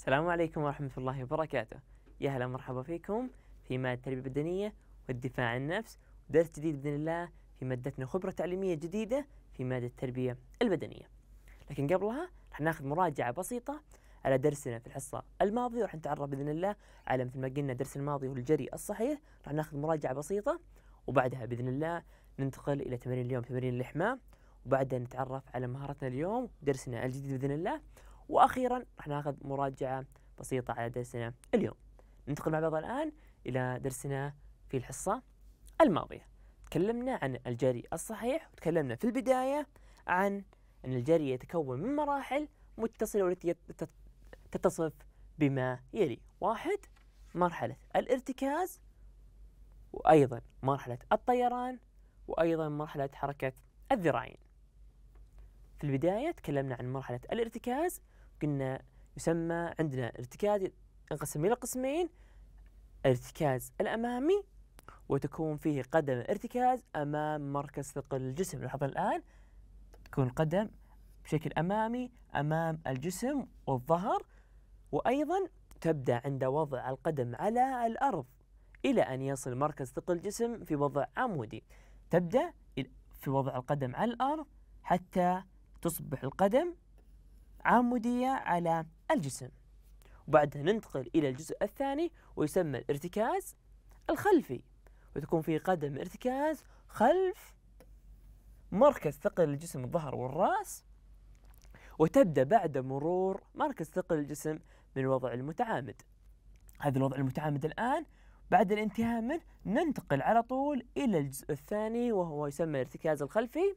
السلام عليكم ورحمة الله وبركاته يا هلا مرحبا فيكم في مادة التربية البدنية والدفاع عن النفس درس جديد بإذن الله في مادتنا خبرة تعليمية جديدة في مادة التربية البدنية لكن قبلها راح ناخذ مراجعة بسيطة على درسنا في الحصة الماضية وراح نتعرف بإذن الله على مثل ما قلنا درس الماضي والجري الصحيح راح ناخذ مراجعة بسيطة وبعدها بإذن الله ننتقل إلى تمرين اليوم تمرين الإحماء وبعدها نتعرف على مهارتنا اليوم درسنا الجديد بإذن الله واخيرا راح ناخذ مراجعه بسيطه على درسنا اليوم ننتقل مع بعض الان الى درسنا في الحصه الماضيه تكلمنا عن الجري الصحيح وتكلمنا في البدايه عن ان الجري يتكون من مراحل متصله والتي تتصف بما يلي واحد مرحله الارتكاز وايضا مرحله الطيران وايضا مرحله حركه الذراعين في البداية تكلمنا عن مرحلة الارتكاز قلنا يسمى عندنا ارتكاز ينقسم إلى قسمين ارتكاز الأمامي وتكون فيه قدم ارتكاز أمام مركز ثقل الجسم لاحظ الآن تكون القدم بشكل أمامي أمام الجسم والظهر وأيضا تبدأ عند وضع القدم على الأرض إلى أن يصل مركز ثقل الجسم في وضع عمودي تبدأ في وضع القدم على الأرض حتى تصبح القدم عمودية على الجسم وبعدها ننتقل إلى الجزء الثاني ويسمى الارتكاز الخلفي وتكون في قدم ارتكاز خلف مركز ثقل الجسم الظهر والرأس وتبدأ بعد مرور مركز ثقل الجسم من وضع المتعامد هذا الوضع المتعامد الآن بعد الانتهاء منه ننتقل على طول إلى الجزء الثاني وهو يسمى الارتكاز الخلفي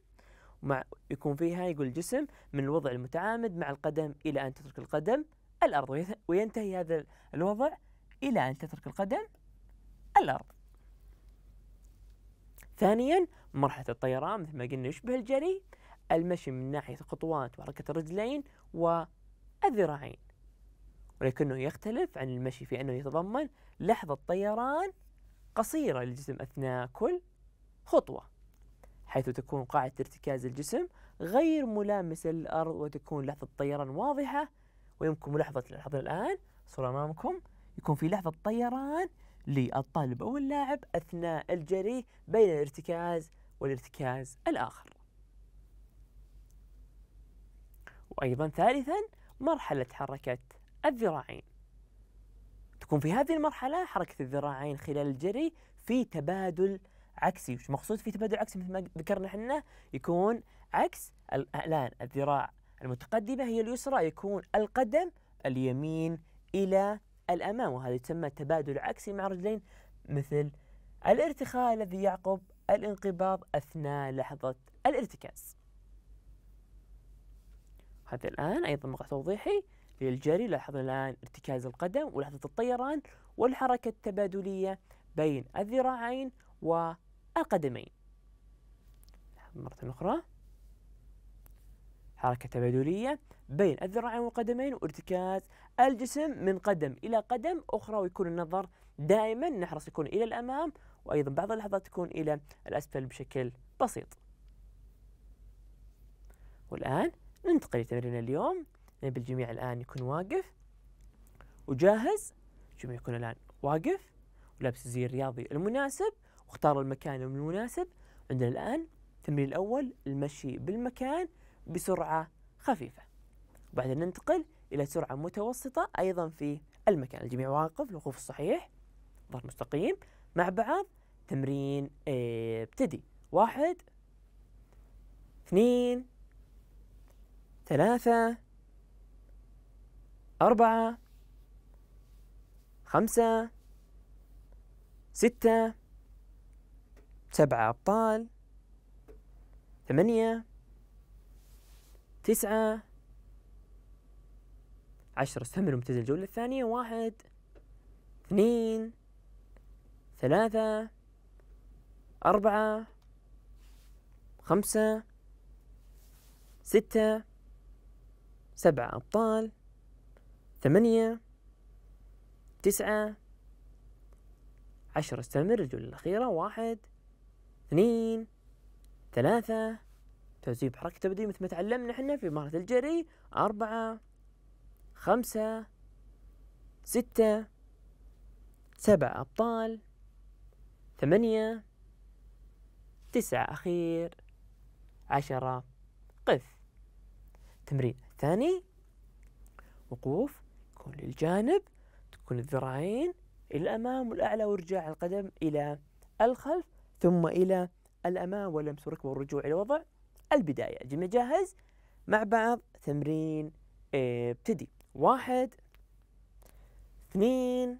مع يكون فيها يقول الجسم من الوضع المتعامد مع القدم إلى أن تترك القدم الأرض وينتهي هذا الوضع إلى أن تترك القدم الأرض ثانيا مرحلة الطيران مثل ما قلنا يشبه الجري المشي من ناحية الخطوات وحركة الرجلين والذراعين ولكنه يختلف عن المشي في أنه يتضمن لحظة طيران قصيرة للجسم أثناء كل خطوة حيث تكون قاعدة ارتكاز الجسم غير ملامسة للأرض وتكون لحظة طيران واضحة ويمكن ملاحظة تلاحظون الآن صورة أمامكم يكون في لحظة طيران للطالب أو اللاعب أثناء الجري بين الارتكاز والارتكاز الآخر وأيضا ثالثا مرحلة حركة الذراعين تكون في هذه المرحلة حركة الذراعين خلال الجري في تبادل عكسي وش مقصود في تبادل عكسي مثل ما ذكرنا احنا يكون عكس الان الذراع المتقدمة هي اليسرى يكون القدم اليمين إلى الأمام وهذا يسمى تبادل عكسي مع الرجلين مثل الارتخاء الذي يعقب الانقباض أثناء لحظة الارتكاز هذا الآن أيضا مقطع توضيحي للجري لاحظنا الآن ارتكاز القدم ولحظة الطيران والحركة التبادلية بين الذراعين والقدمين مرة أخرى حركة تبادلية بين الذراعين والقدمين وارتكاز الجسم من قدم إلى قدم أخرى ويكون النظر دائما نحرص يكون إلى الأمام وأيضا بعض اللحظات تكون إلى الأسفل بشكل بسيط والآن ننتقل لتمرين اليوم نبي الجميع الآن يكون واقف وجاهز الجميع يكون الآن واقف ولابس الزي الرياضي المناسب واختار المكان المناسب عندنا الآن التمرين الأول المشي بالمكان بسرعة خفيفة وبعدين ننتقل إلى سرعة متوسطة أيضا في المكان الجميع واقف الوقوف الصحيح ظهر مستقيم مع بعض تمرين آه، ابتدي واحد اثنين ثلاثة أربعة خمسة ستة سبعة أبطال ثمانية تسعة عشرة استمر ممتاز الجولة الثانية واحد اثنين ثلاثة أربعة خمسة ستة سبعة أبطال ثمانية تسعة عشرة استمر الجولة الأخيرة واحد اثنين ثلاثة توزيع بحركة تبديل مثل ما تعلمنا احنا في مهارة الجري أربعة خمسة ستة سبعة أبطال ثمانية تسعة أخير عشرة قف تمرين ثاني وقوف كل الجانب تكون الذراعين إلى الأمام والأعلى وارجاع القدم إلى الخلف ثم إلى الأمام ولمس الركبة والرجوع إلى وضع البداية جينا جاهز مع بعض تمرين ابتدي واحد اثنين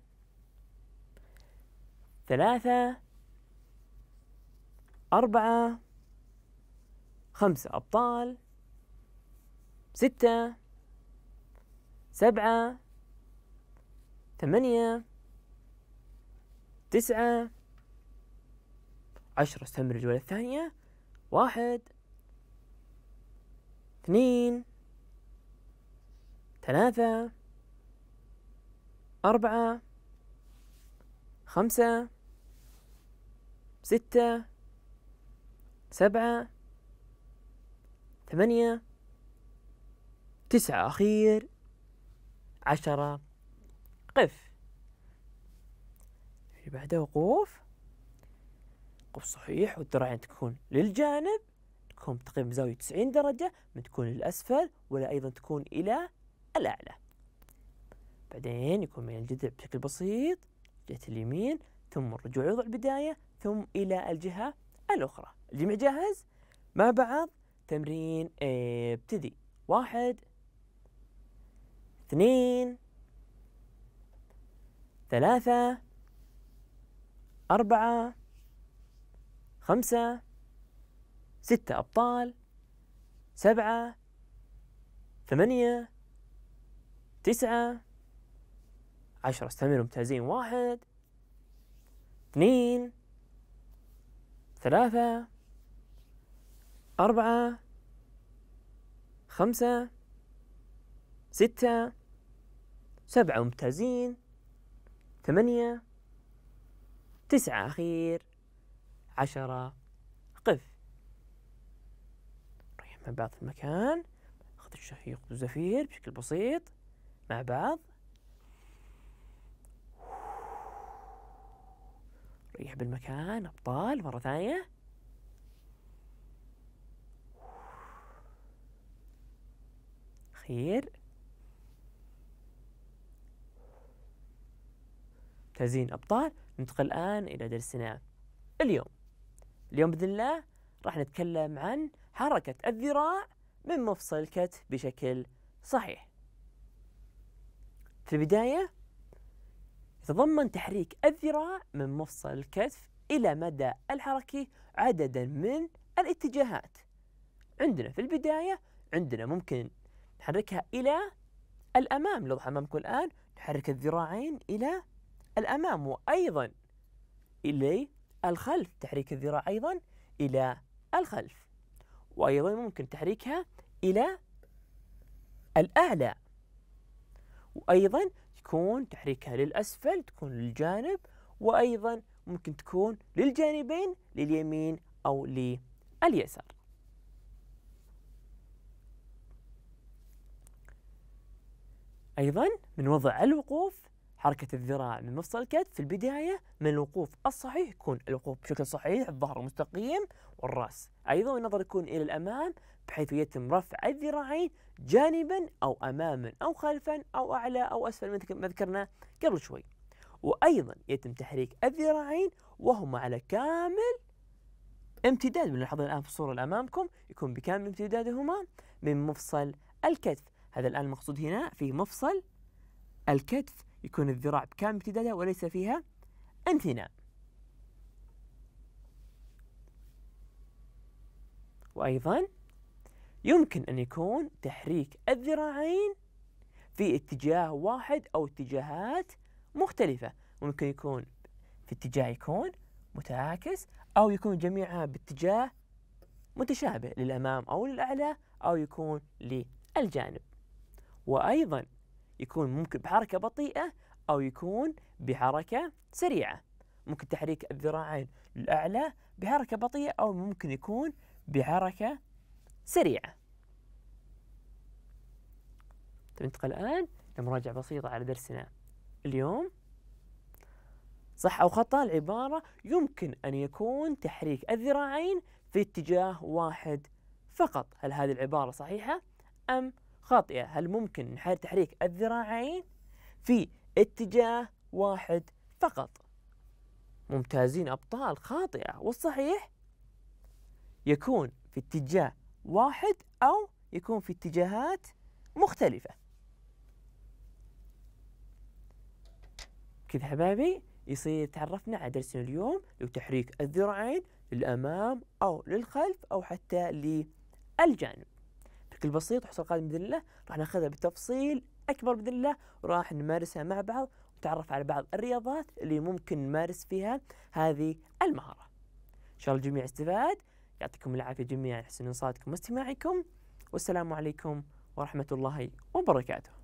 ثلاثة أربعة خمسة أبطال ستة سبعة ثمانية تسعة عشرة استمر الجولة الثانية واحد اثنين ثلاثة أربعة خمسة ستة سبعة ثمانية تسعة أخير عشرة قف في بعده وقوف توقف صحيح والذراعين يعني تكون للجانب تكون تقريبا بزاوية 90 درجة ما تكون للأسفل ولا أيضا تكون إلى الأعلى بعدين يكون من الجذع بشكل بسيط جهة اليمين ثم الرجوع لوضع البداية ثم إلى الجهة الأخرى الجميع جاهز؟ مع بعض تمرين ابتدي واحد اثنين ثلاثة أربعة خمسة ستة أبطال سبعة ثمانية تسعة عشرة استمروا ممتازين واحد اثنين ثلاثة أربعة خمسة ستة سبعة ممتازين ثمانية تسعة أخير عشرة قف نروح مع بعض في المكان أخذ الشهيق والزفير بشكل بسيط مع بعض ريح بالمكان أبطال مرة ثانية خير تزين أبطال ننتقل الآن إلى درسنا اليوم اليوم باذن الله راح نتكلم عن حركه الذراع من مفصل الكتف بشكل صحيح. في البدايه يتضمن تحريك الذراع من مفصل الكتف الى مدى الحركي عددا من الاتجاهات. عندنا في البدايه عندنا ممكن نحركها الى الامام لو امامكم الان نحرك الذراعين الى الامام وايضا الي الخلف تحريك الذراع أيضا إلى الخلف وأيضا ممكن تحريكها إلى الأعلى وأيضا تكون تحريكها للأسفل تكون للجانب وأيضا ممكن تكون للجانبين لليمين أو لليسار أيضا من وضع الوقوف حركة الذراع من مفصل الكتف في البداية من الوقوف الصحيح يكون الوقوف بشكل صحيح الظهر مستقيم والرأس أيضا النظر يكون إلى الأمام بحيث يتم رفع الذراعين جانبا أو أماما أو خلفا أو أعلى أو أسفل ما ذكرنا قبل شوي وأيضا يتم تحريك الذراعين وهما على كامل امتداد بنلاحظها الآن في الصورة أمامكم يكون بكامل امتدادهما من مفصل الكتف هذا الآن المقصود هنا في مفصل الكتف يكون الذراع بكامل امتدادها وليس فيها انثناء وأيضا يمكن أن يكون تحريك الذراعين في اتجاه واحد أو اتجاهات مختلفة ممكن يكون في اتجاه يكون متعاكس أو يكون جميعها باتجاه متشابه للأمام أو للأعلى أو يكون للجانب وأيضا يكون ممكن بحركة بطيئة أو يكون بحركة سريعة ممكن تحريك الذراعين للأعلى بحركة بطيئة أو ممكن يكون بحركة سريعة طيب ننتقل الآن لمراجعة بسيطة على درسنا اليوم صح أو خطأ العبارة يمكن أن يكون تحريك الذراعين في اتجاه واحد فقط هل هذه العبارة صحيحة أم خاطئة هل ممكن نحرك تحريك الذراعين في اتجاه واحد فقط ممتازين أبطال خاطئة والصحيح يكون في اتجاه واحد أو يكون في اتجاهات مختلفة كذا حبايبي يصير تعرفنا على درسنا اليوم لو تحريك الذراعين للأمام أو للخلف أو حتى للجانب بشكل بسيط وحصل قادم باذن الله راح ناخذها بتفصيل اكبر باذن الله وراح نمارسها مع بعض ونتعرف على بعض الرياضات اللي ممكن نمارس فيها هذه المهاره. ان شاء الله الجميع استفاد يعطيكم العافيه جميعا حسن انصاتكم واستماعكم والسلام عليكم ورحمه الله وبركاته.